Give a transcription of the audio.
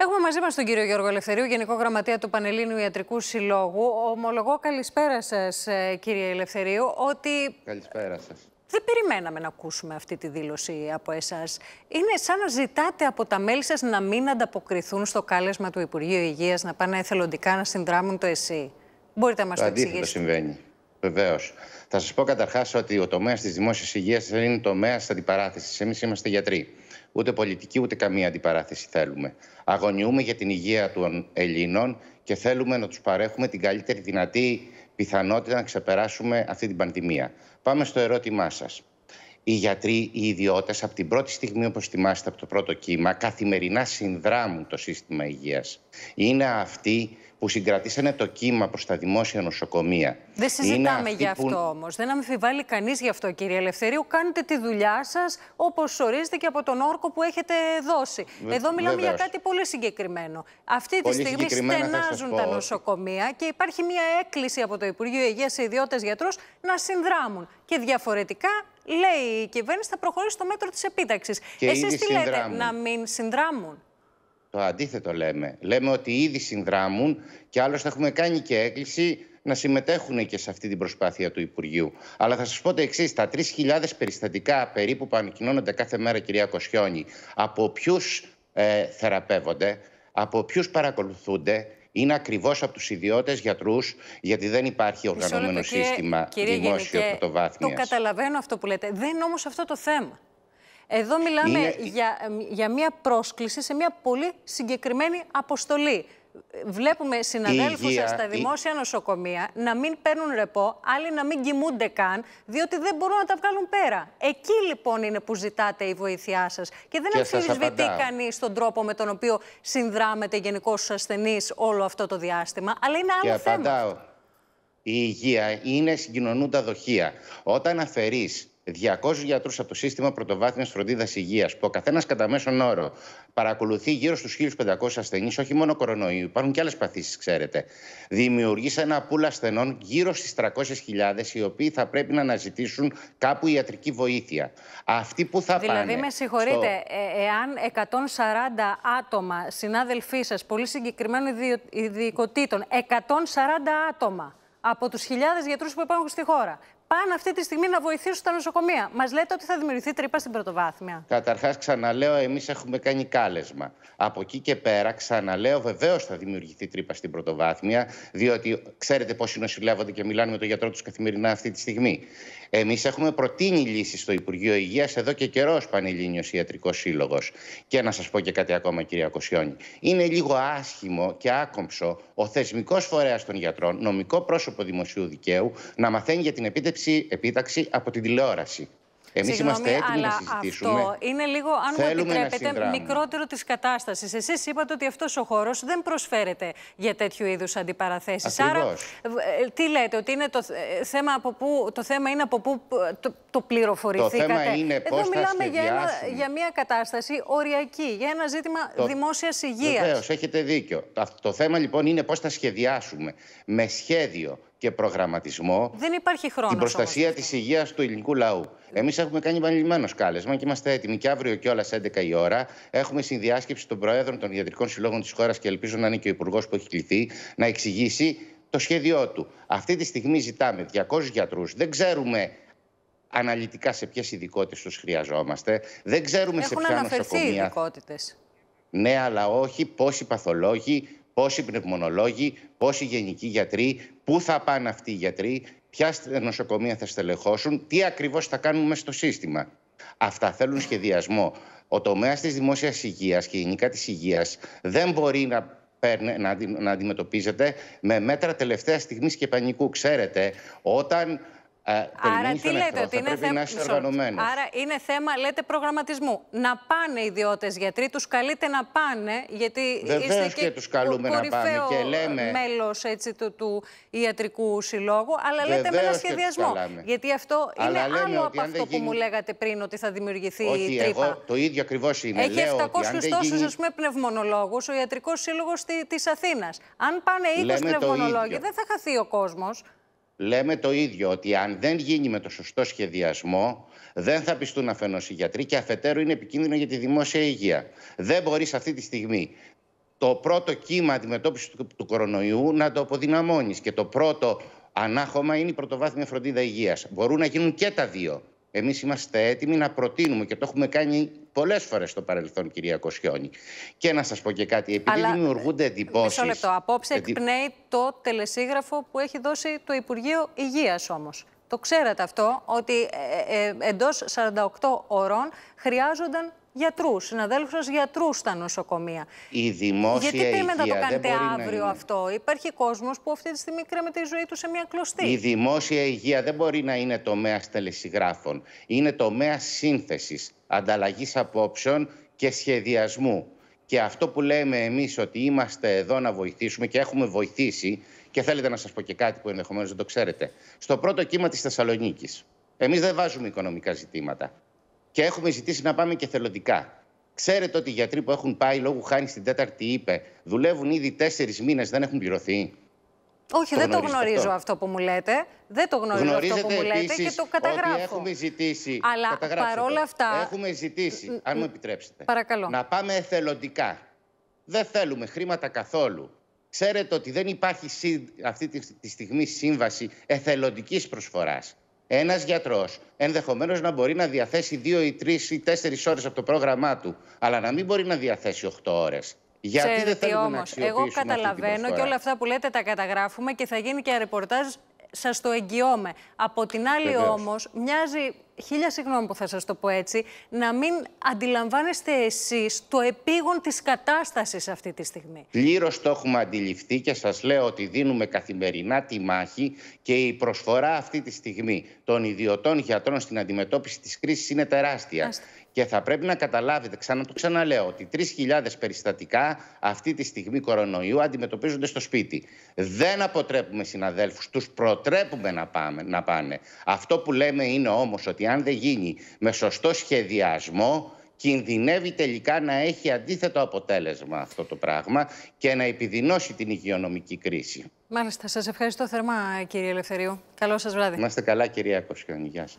Έχουμε μαζί μας τον κύριο Γιώργο Ελευθερίου, Γενικό Γραμματέα του Πανελλήνιου Ιατρικού Συλλόγου. Ομολογώ καλησπέρα σας, ε, κύριε Ελευθερίου, ότι. Καλησπέρα σας. Δεν περιμέναμε να ακούσουμε αυτή τη δήλωση από εσάς. Είναι σαν να ζητάτε από τα μέλη σας να μην ανταποκριθούν στο κάλεσμα του Υπουργείου Υγείας να πάνε εθελοντικά να συνδράμουν το ΕΣΥ. Μπορείτε να μας το, εξηγήσετε. Το συμβαίνει. Βεβαίως. Θα σας πω καταρχάς ότι ο τομέας της δημόσιας υγείας δεν είναι τομέας αντιπαράθεσης. Εμείς είμαστε γιατροί. Ούτε πολιτική ούτε καμία αντιπαράθεση θέλουμε. Αγωνιούμε για την υγεία των Ελλήνων και θέλουμε να τους παρέχουμε την καλύτερη δυνατή πιθανότητα να ξεπεράσουμε αυτή την πανδημία. Πάμε στο ερώτημά σας. Οι γιατροί, οι ιδιώτες, από την πρώτη στιγμή, όπως θυμάστε από το πρώτο κύμα, καθημερινά συνδράμουν το σύστημα υγείας. Είναι αυτοί που συγκρατήσανε το κύμα προς τα δημόσια νοσοκομεία. Δεν συζητάμε γι' αυτό που... όμως. Δεν αμφιβάλλει κανείς γι' αυτό, κύριε Ελευθερίου. Κάνετε τη δουλειά σας όπως ορίζετε και από τον όρκο που έχετε δώσει. Εδώ μιλάμε για κάτι πολύ συγκεκριμένο. Αυτή πολύ τη στιγμή στενάζουν τα νοσοκομεία και υπάρχει μια έκκληση από το Υπουργείο Υγείας σε ιδιώτες γιατρούς να συνδράμουν. Και διαφορετικά λέει η κυβέρνηση θα προχωρήσει στο μέτρο της επίταξης. Εσεί τι λέτε, να μην συνδράμουν. Το αντίθετο λέμε. Λέμε ότι ήδη συνδράμουν και άλλωστε έχουμε κάνει και έκκληση να συμμετέχουν και σε αυτή την προσπάθεια του Υπουργείου. Αλλά θα σας πω το εξής: τα 3.000 περιστατικά περίπου που ανακοινώνονται κάθε μέρα, κυρία Κοσιόνη, από ποιους ε, θεραπεύονται, από ποιους παρακολουθούνται, είναι ακριβώς από τους ιδιώτες γιατρούς, γιατί δεν υπάρχει οργανωμένο σύστημα δημόσιο πρωτοβάθμιο. Το καταλαβαίνω αυτό που λέτε. Δεν είναι όμως αυτό το θέμα. Εδώ μιλάμε για, για μια πρόσκληση σε μια πολύ συγκεκριμένη αποστολή. Βλέπουμε συναδέλφους σας στα δημόσια νοσοκομεία να μην παίρνουν ρεπό, άλλοι να μην κοιμούνται καν, διότι δεν μπορούν να τα βγάλουν πέρα. Εκεί λοιπόν είναι που ζητάτε η βοήθειά σας. Και δεν αμφισβητεί κανείς τον τρόπο με τον οποίο συνδράμεται γενικώ στους ασθενείς όλο αυτό το διάστημα, αλλά είναι άλλο και θέμα. Η υγεία είναι συγκοινωνούντα δοχεία. Όταν αφαιρείς 200 γιατρούς από το σύστημα πρωτοβάθμιας φροντίδας υγείας, που ο καθένας κατά μέσον όρο παρακολουθεί γύρω στους 1.500 ασθενείς, όχι μόνο κορονοϊού, υπάρχουν και άλλες παθήσεις, ξέρετε. Δημιουργήσε ένα πουλ ασθενών γύρω στις 300.000, οι οποίοι θα πρέπει να αναζητήσουν κάπου ιατρική βοήθεια. Αυτοί που θα δηλαδή, πάνε. Δηλαδή, με συγχωρείτε, ε, εάν 140 άτομα, συνάδελφοί σας, πολύ συγκεκριμένων ειδικοτήτων, 140 άτομα από τους χιλιάδες γιατρούς που υπάρχουν στη χώρα, πάνε αυτή τη στιγμή να βοηθήσουν τα νοσοκομεία. Μας λέτε ότι θα δημιουργηθεί τρύπα στην πρωτοβάθμια. Καταρχάς, ξαναλέω, εμείς έχουμε κάνει κάλεσμα. Από εκεί και πέρα, ξαναλέω, βεβαίως θα δημιουργηθεί τρύπα στην πρωτοβάθμια, διότι ξέρετε πόσοι νοσηλεύονται και μιλάνε με τον γιατρό τους καθημερινά αυτή τη στιγμή. Εμείς έχουμε προτείνει λύσεις στο Υπουργείο Υγείας εδώ και καιρός ω Πανελλήνιο Ιατρικός Σύλλογος. Και να σας πω και κάτι ακόμα, κυρία Κωσιόνη. Είναι λίγο άσχημο και άκομψο ο θεσμικός φορέας των γιατρών, νομικό πρόσωπο δημοσίου δικαίου, να μαθαίνει για την επίτευξη επίταξη από την τηλεόραση. Εμείς είμαστε έτοιμοι να συζητήσουμε. Αυτό είναι λίγο, αν μου επιτρέπετε, μικρότερο της κατάστασης. Εσείς είπατε ότι αυτός ο χώρος δεν προσφέρεται για τέτοιου είδους αντιπαραθέσεις. Άρα, ε, ε, τι λέτε, ότι είναι το ε, θέμα, από που, το θέμα είναι από πού πληροφορηθήκατε. Το θέμα είναι Εδώ μιλάμε για, για μια κατάσταση οριακή, για ένα ζήτημα το... δημόσιας υγείας. Βεβαίως, έχετε δίκιο. Το, θέμα λοιπόν είναι πώς θα σχεδιάσουμε με σχέδιο και προγραμματισμό Δεν υπάρχει χρόνος, την προστασία της υγείας του ελληνικού λαού. Εμείς έχουμε κάνει επανειλημμένος κάλεσμα και είμαστε έτοιμοι. Και αύριο κιόλα 11 η ώρα έχουμε συνδιάσκεψη των Προέδρων των Ιατρικών Συλλόγων της χώρας και ελπίζω να είναι και ο Υπουργός που έχει κληθεί να εξηγήσει το σχέδιό του. Αυτή τη στιγμή ζητάμε 200 γιατρούς. Δεν ξέρουμε αναλυτικά σε ποιες ειδικότητες τους χρειαζόμαστε. Δεν ξέρουμε Έχουν σε ποια νοσοκομεία. ειδικότητες. Ναι, αλλά όχι πόσοι παθολόγοι, πόσοι πνευμονολόγοι, πόσοι γενικοί γιατροί, πού θα πάνε αυτοί οι γιατροί, ποια νοσοκομεία θα στελεχώσουν, τι ακριβώς θα κάνουμε στο σύστημα. Αυτά θέλουν σχεδιασμό. Ο τομέας της δημόσιας υγείας και γενικά της υγείας δεν μπορεί να να αντιμετωπίζεται με μέτρα τελευταίας στιγμής και πανικού. Ξέρετε, όταν ε, Άρα τι λέτε, ότι είναι θέμα... Άρα είναι θέμα, λέτε, προγραμματισμού. Να πάνε οι ιδιώτες γιατροί, τους καλείτε να πάνε, γιατί Βεβαίως είστε και, και τους καλούμε να πάνε και λέμε... Ε, μέλος έτσι, του, ιατρικού συλλόγου, αλλά λέτε με ένα σχεδιασμό. Γιατί αυτό είναι άλλο από αυτό που μου λέγατε πριν, ότι θα δημιουργηθεί Όχι, η τρύπα. Εγώ, το ίδιο ακριβώς είμαι. Έχει 700 τόσους γίνει... ας πούμε πνευμονολόγους, ο ιατρικός σύλλογος της Αθήνας. Αν πάνε 20 πνευμονολόγοι, δεν θα χαθεί ο κόσμος λέμε το ίδιο, ότι αν δεν γίνει με το σωστό σχεδιασμό, δεν θα πιστούν αφενός οι γιατροί και αφετέρου είναι επικίνδυνο για τη δημόσια υγεία. Δεν μπορείς αυτή τη στιγμή το πρώτο κύμα αντιμετώπισης του, κορονοϊού να το αποδυναμώνεις Και το πρώτο ανάχωμα είναι η πρωτοβάθμια φροντίδα υγείας. Μπορούν να γίνουν και τα δύο. Εμείς είμαστε έτοιμοι να προτείνουμε και το έχουμε κάνει πολλές φορές στο παρελθόν, κυρία Κοσιόνη. Και να σας πω και κάτι, επειδή Αλλά... δημιουργούνται εντυπώσει. Μισό λεπτό. Απόψε εκπνέει το τελεσίγραφο που έχει δώσει το Υπουργείο Υγείας όμως. Το ξέρατε αυτό, ότι εντό ε, ε, εντός 48 ώρων χρειάζονταν γιατρούς, συναδέλφους σας γιατρούς στα νοσοκομεία. Η δημόσια Γιατί τι να το κάνετε αύριο αυτό. Υπάρχει κόσμος που αυτή τη στιγμή κρέμεται τη ζωή τους σε μια κλωστή. Η δημόσια υγεία δεν μπορεί να είναι τομέας τελεσυγράφων. Είναι τομέας σύνθεσης, ανταλλαγής απόψεων και σχεδιασμού. Και αυτό που λέμε εμείς ότι είμαστε εδώ να βοηθήσουμε και έχουμε βοηθήσει και θέλετε να σας πω και κάτι που ενδεχομένως δεν το ξέρετε. Στο πρώτο κύμα της Θεσσαλονίκης. Εμείς δεν βάζουμε οικονομικά ζητήματα και έχουμε ζητήσει να πάμε και θελοντικά. Ξέρετε ότι οι γιατροί που έχουν πάει λόγου χάνει στην τέταρτη είπε δουλεύουν ήδη τέσσερις μήνες, δεν έχουν πληρωθεί. Όχι, το δεν το γνωρίζω αυτό. αυτό που μου λέτε. Δεν το γνωρίζω Γνωρίζετε αυτό που μου λέτε και το καταγράφω. Ότι έχουμε ζητήσει. Αλλά παρόλα αυτά. Έχουμε ζητήσει, αν μου επιτρέψετε. Παρακαλώ. Να πάμε εθελοντικά. Δεν θέλουμε χρήματα καθόλου. Ξέρετε ότι δεν υπάρχει αυτή τη στιγμή σύμβαση εθελοντικής προσφοράς ένας γιατρός ενδεχομένως να μπορεί να διαθέσει δύο ή τρεις ή τέσσερις ώρες από το πρόγραμμά του, αλλά να μην μπορεί να διαθέσει οχτώ ώρες. Γιατί δεν θέλουμε όμως, να Εγώ καταλαβαίνω και όλα αυτά που λέτε τα καταγράφουμε και θα γίνει και ρεπορτάζ. Σας το εγγυώμαι. Από την άλλη, όμως, μοιάζει χίλια συγγνώμη που θα σας το πω έτσι, να μην αντιλαμβάνεστε εσείς το επίγον της κατάστασης αυτή τη στιγμή. Πλήρως το έχουμε αντιληφθεί και σας λέω ότι δίνουμε καθημερινά τη μάχη και η προσφορά αυτή τη στιγμή των ιδιωτών γιατρών στην αντιμετώπιση της κρίσης είναι τεράστια. Και θα πρέπει να καταλάβετε, ξανά το ξαναλέω, ότι 3.000 περιστατικά αυτή τη στιγμή κορονοϊού αντιμετωπίζονται στο σπίτι. Δεν αποτρέπουμε συναδέλφους, τους προτρέπουμε να, πάμε, να πάνε. Αυτό που λέμε είναι όμως ότι αν δεν γίνει με σωστό σχεδιασμό, κινδυνεύει τελικά να έχει αντίθετο αποτέλεσμα αυτό το πράγμα και να επιδεινώσει την υγειονομική κρίση. Μάλιστα. Σας ευχαριστώ θερμά, κύριε Ελευθερίου. Καλό σας βράδυ. Είμαστε καλά, κυρία Κοσκιονή. Γεια